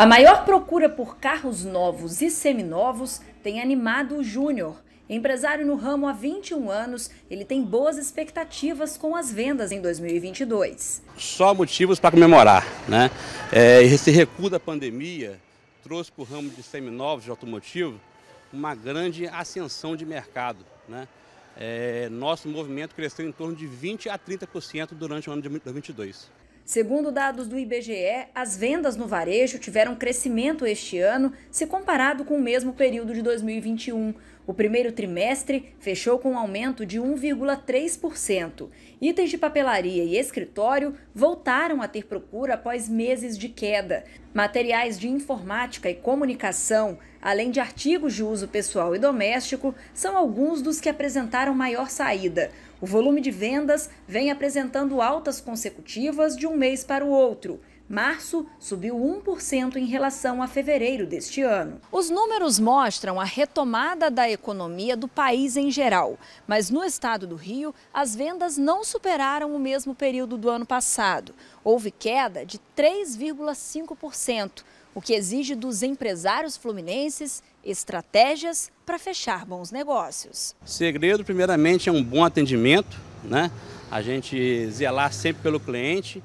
A maior procura por carros novos e seminovos tem animado o Júnior. Empresário no ramo há 21 anos, ele tem boas expectativas com as vendas em 2022. Só motivos para comemorar, né? É, esse recuo da pandemia trouxe para o ramo de seminovos de automotivo uma grande ascensão de mercado, né? É, nosso movimento cresceu em torno de 20 a 30% durante o ano de 2022. Segundo dados do IBGE, as vendas no varejo tiveram crescimento este ano se comparado com o mesmo período de 2021. O primeiro trimestre fechou com um aumento de 1,3%. Itens de papelaria e escritório voltaram a ter procura após meses de queda. Materiais de informática e comunicação, além de artigos de uso pessoal e doméstico, são alguns dos que apresentaram maior saída. O volume de vendas vem apresentando altas consecutivas de um mês para o outro. Março subiu 1% em relação a fevereiro deste ano. Os números mostram a retomada da economia do país em geral, mas no estado do Rio, as vendas não superaram o mesmo período do ano passado. Houve queda de 3,5% o que exige dos empresários fluminenses estratégias para fechar bons negócios. segredo, primeiramente, é um bom atendimento, né? a gente zelar sempre pelo cliente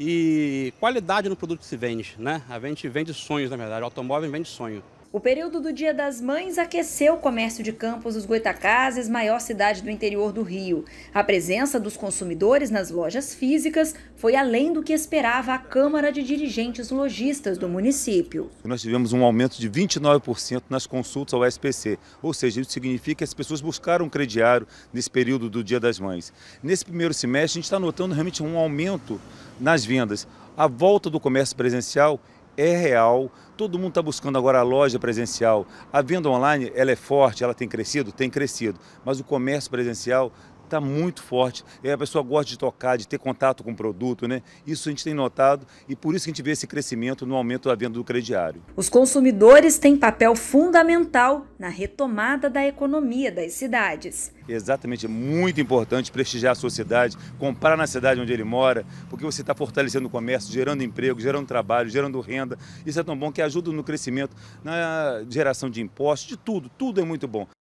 e qualidade no produto que se vende. Né? A gente vende sonhos, na verdade, o automóvel vende sonho. O período do Dia das Mães aqueceu o comércio de Campos dos Goitacazes, maior cidade do interior do Rio. A presença dos consumidores nas lojas físicas foi além do que esperava a Câmara de Dirigentes Lojistas do município. Nós tivemos um aumento de 29% nas consultas ao SPC, ou seja, isso significa que as pessoas buscaram um crediário nesse período do Dia das Mães. Nesse primeiro semestre, a gente está notando realmente um aumento nas vendas. A volta do comércio presencial é real. Todo mundo está buscando agora a loja presencial. A venda online ela é forte, ela tem crescido? Tem crescido. Mas o comércio presencial está muito forte. a pessoa gosta de tocar, de ter contato com o produto, né? Isso a gente tem notado e por isso que a gente vê esse crescimento no aumento da venda do crediário. Os consumidores têm papel fundamental na retomada da economia das cidades. Exatamente, é muito importante prestigiar a sua cidade, comprar na cidade onde ele mora, porque você está fortalecendo o comércio, gerando emprego, gerando trabalho, gerando renda. Isso é tão bom que ajuda no crescimento, na geração de impostos, de tudo, tudo é muito bom.